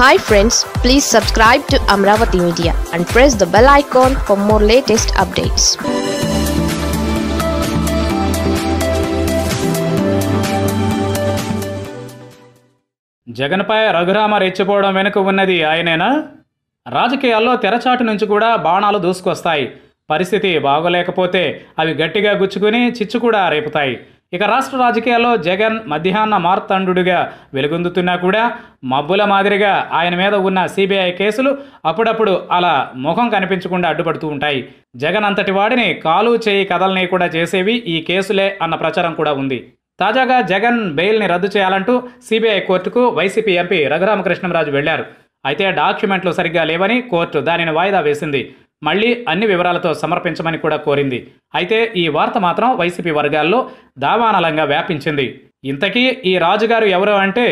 hi friends please subscribe to Amaravati media and press the bell icon for more latest updates జగన్పై రఘురామ రెచ్చిపోవడం వెనుక ఉన్నది ఆయనేనా రాజకీయాల్లో తెరచాటు నుంచి కూడా బాణాలు దూసుకొస్తాయి పరిస్థితి బాగోలేకపోతే అవి గట్టిగా గుచ్చుకుని చిచ్చు కూడా రేపుతాయి ఇక రాష్ట్ర రాజకీయాల్లో జగన్ మధ్యాహ్న మార్తండుగా వెలుగొందుతున్నా కూడా మబ్బుల మాదిరిగా ఆయన మీద ఉన్న సిబిఐ కేసులు అప్పుడప్పుడు అలా ముఖం కనిపించకుండా అడ్డుపడుతూ ఉంటాయి జగన్ అంతటి వాడిని కాలు చేయి కథల్ని కూడా చేసేవి ఈ కేసులే అన్న ప్రచారం కూడా ఉంది తాజాగా జగన్ బెయిల్ని రద్దు చేయాలంటూ సిబిఐ కోర్టుకు వైసీపీ ఎంపీ రఘురామకృష్ణంరాజు వెళ్లారు అయితే డాక్యుమెంట్లు సరిగ్గా లేవని కోర్టు దానిని వాయిదా వేసింది మళ్లీ అన్ని వివరాలతో సమర్పించమని కూడా కోరింది అయితే ఈ వార్త మాత్రం వైసీపీ వర్గాల్లో దావానలంగా వ్యాపించింది ఇంతకీ ఈ రాజుగారు ఎవరు అంటే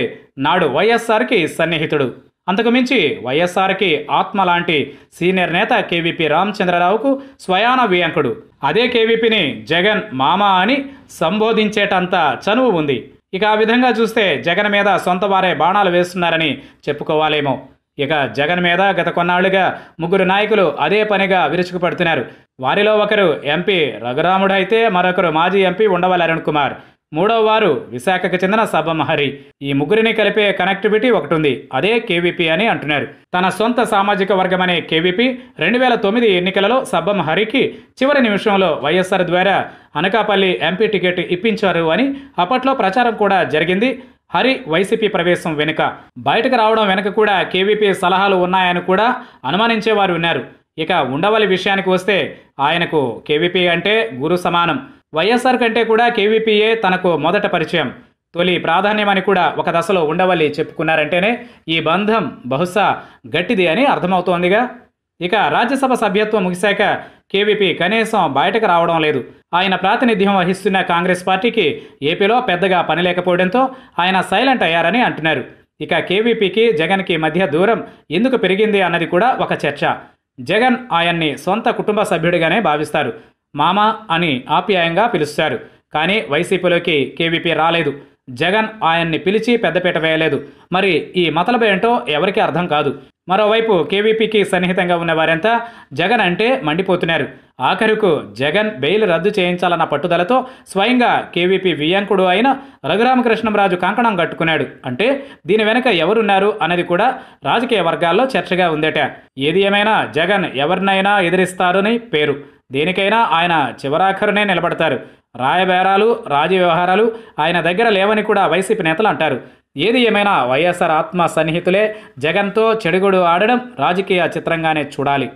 నాడు వైఎస్ఆర్కి సన్నిహితుడు అంతకుమించి వైఎస్ఆర్కి ఆత్మ లాంటి సీనియర్ నేత కేవీపీ రామచంద్రరావుకు స్వయాన వియంకుడు అదే కేవీపీని జగన్ మామా అని సంబోధించేటంత చనువు ఉంది ఇక ఆ విధంగా చూస్తే జగన్ మీద సొంత వారే బాణాలు వేస్తున్నారని చెప్పుకోవాలేమో ఇక జగన్ మీద గత కొన్నాళ్లుగా ముగ్గురు నాయకులు అదే పనిగా విరుచుకుపడుతున్నారు వారిలో ఒకరు ఎంపీ రఘురాముడైతే మరొకరు మాజీ ఎంపీ ఉండవల్ అరుణ్ కుమార్ మూడవ వారు విశాఖకు చెందిన సబ్బమహరి ఈ ముగ్గురిని కలిపే కనెక్టివిటీ ఒకటి ఉంది అదే కేవీపీ అని అంటున్నారు తన సొంత సామాజిక వర్గమనే కేవీపీ రెండు వేల తొమ్మిది ఎన్నికలలో సబ్బమహరికి చివరి నిమిషంలో వైఎస్ఆర్ ద్వారా అనకాపల్లి ఎంపీ టికెట్ ఇప్పించారు అని అప్పట్లో ప్రచారం కూడా జరిగింది హరి వైసీపీ ప్రవేశం వెనుక బయటకు రావడం వెనుక కూడా కేవీపీ సలహాలు ఉన్నాయని కూడా అనుమానించేవారు ఉన్నారు ఇక ఉండవలి విషయానికి వస్తే ఆయనకు కేవీపీ అంటే గురు సమానం వైఎస్ఆర్ కంటే కూడా కేవీపీయే తనకు మొదట పరిచయం తొలి ప్రాధాన్యమని కూడా ఒక దశలో ఉండవల్లి చెప్పుకున్నారంటేనే ఈ బంధం బహుశా గట్టిది అని అర్థమవుతోందిగా ఇక రాజ్యసభ సభ్యత్వం ముగిశాక కేవీపీ కనీసం బయటకు రావడం లేదు ఆయన ప్రాతినిధ్యం వహిస్తున్న కాంగ్రెస్ పార్టీకి ఏపీలో పెద్దగా పని లేకపోవడంతో ఆయన సైలెంట్ అయ్యారని అంటున్నారు ఇక కేవీపీకి జగన్కి మధ్య దూరం ఎందుకు పెరిగింది అన్నది కూడా ఒక చర్చ జగన్ ఆయన్ని సొంత కుటుంబ సభ్యుడిగానే భావిస్తారు మామ అని ఆప్యాయంగా పిలుస్తారు కానీ వైసీపీలోకి కేవీపీ రాలేదు జగన్ ఆయన్ని పిలిచి పెద్దపీట వేయలేదు మరి ఈ మతలబేంటో ఎవరికీ అర్థం కాదు మరోవైపు కేవీపీకి సన్నిహితంగా ఉన్న వారంతా జగన్ అంటే మండిపోతున్నారు ఆఖరుకు జగన్ బెయిల్ రద్దు చేయించాలన్న పట్టుదలతో స్వయంగా కేవీపీ వియాంకుడు అయిన రఘురామకృష్ణంరాజు కంకణం కట్టుకున్నాడు అంటే దీని వెనుక ఎవరున్నారు అన్నది కూడా రాజకీయ వర్గాల్లో చర్చగా ఉందట ఏది ఏమైనా జగన్ ఎవరినైనా ఎదిరిస్తారని పేరు దేనికైనా ఆయన చివరాఖరునే నిలబడతారు రాయబేరాలు రాజీ వ్యవహారాలు ఆయన దగ్గర లేవని కూడా వైసీపీ నేతలు అంటారు ఏది ఏమైనా వైఎస్ఆర్ ఆత్మ సన్నిహితులే జగన్తో చెడుగుడు ఆడడం రాజకీయ చిత్రంగానే చూడాలి